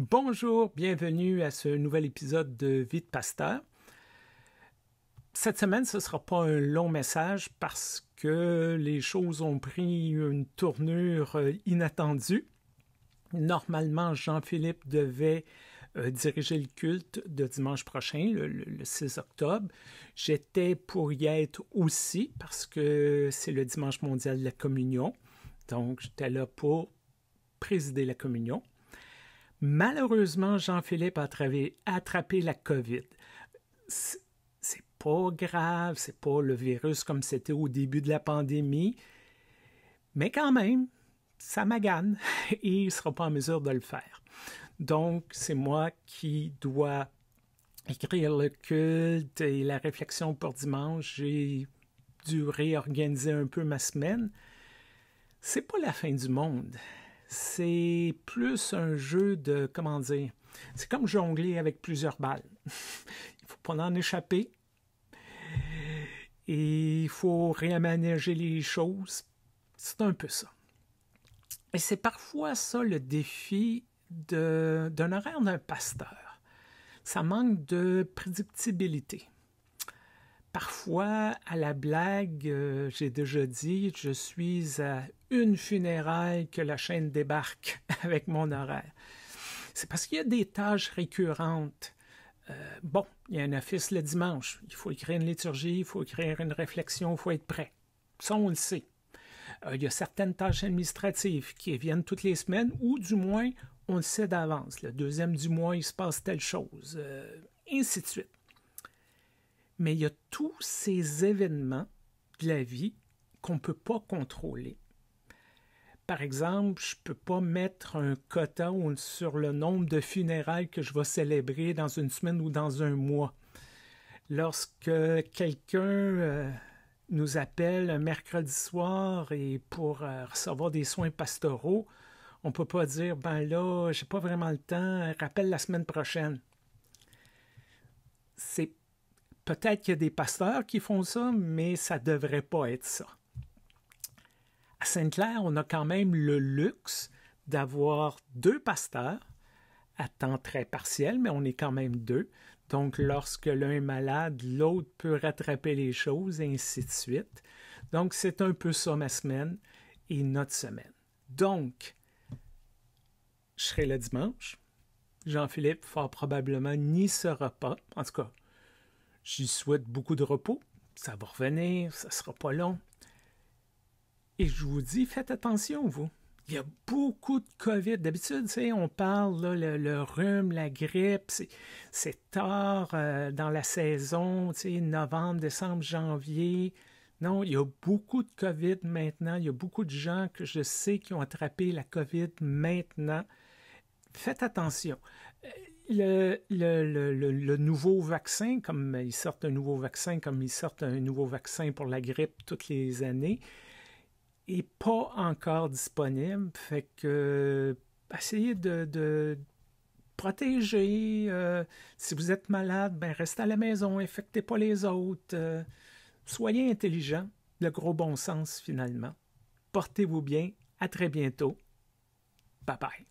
Bonjour, bienvenue à ce nouvel épisode de Vite Pasteur. Cette semaine, ce ne sera pas un long message parce que les choses ont pris une tournure euh, inattendue. Normalement, Jean-Philippe devait euh, diriger le culte de dimanche prochain, le, le 6 octobre. J'étais pour y être aussi parce que c'est le dimanche mondial de la communion. Donc, j'étais là pour présider la communion. Malheureusement, Jean-Philippe a attrapé la COVID. C'est pas grave, c'est pas le virus comme c'était au début de la pandémie, mais quand même, ça magane et il ne sera pas en mesure de le faire. Donc, c'est moi qui dois écrire le culte et la réflexion pour dimanche. J'ai dû réorganiser un peu ma semaine. C'est pas la fin du monde c'est plus un jeu de, comment dire, c'est comme jongler avec plusieurs balles. il faut pas en échapper. Et il faut réaménager les choses. C'est un peu ça. Et c'est parfois ça le défi d'un horaire d'un pasteur. Ça manque de prédictibilité. Parfois, à la blague, euh, j'ai déjà dit, je suis à une funéraille que la chaîne débarque avec mon horaire. C'est parce qu'il y a des tâches récurrentes. Euh, bon, il y a un office le dimanche. Il faut écrire une liturgie, il faut écrire une réflexion, il faut être prêt. Ça, on le sait. Euh, il y a certaines tâches administratives qui viennent toutes les semaines, ou du moins, on le sait d'avance. Le deuxième du mois, il se passe telle chose, ainsi de suite mais il y a tous ces événements de la vie qu'on ne peut pas contrôler. Par exemple, je ne peux pas mettre un quota sur le nombre de funérailles que je vais célébrer dans une semaine ou dans un mois. Lorsque quelqu'un euh, nous appelle un mercredi soir et pour euh, recevoir des soins pastoraux, on ne peut pas dire ben là, j'ai pas vraiment le temps, rappelle la semaine prochaine. C'est Peut-être qu'il y a des pasteurs qui font ça, mais ça ne devrait pas être ça. À Sainte-Claire, on a quand même le luxe d'avoir deux pasteurs à temps très partiel, mais on est quand même deux. Donc, lorsque l'un est malade, l'autre peut rattraper les choses, et ainsi de suite. Donc, c'est un peu ça ma semaine et notre semaine. Donc, je serai le dimanche. Jean-Philippe, fort probablement, n'y sera pas. En tout cas, J'y souhaite beaucoup de repos. Ça va revenir, ça ne sera pas long. Et je vous dis, faites attention, vous. Il y a beaucoup de COVID. D'habitude, on parle, le, rhume, la grippe, c'est tard euh, dans la saison, novembre, décembre, janvier. Non, il y a beaucoup de COVID maintenant. Il y a beaucoup de gens que je sais qui ont attrapé la COVID maintenant. Faites attention. Euh, le, le, le, le, nouveau vaccin, comme ils sortent un nouveau vaccin, comme ils sortent un nouveau vaccin pour la grippe toutes les années, n'est pas encore disponible. Fait que euh, essayez de, de protéger. Euh, si vous êtes malade, ben restez à la maison, infectez pas les autres. Euh, soyez intelligent. Le gros bon sens, finalement. Portez-vous bien. À très bientôt. Bye bye.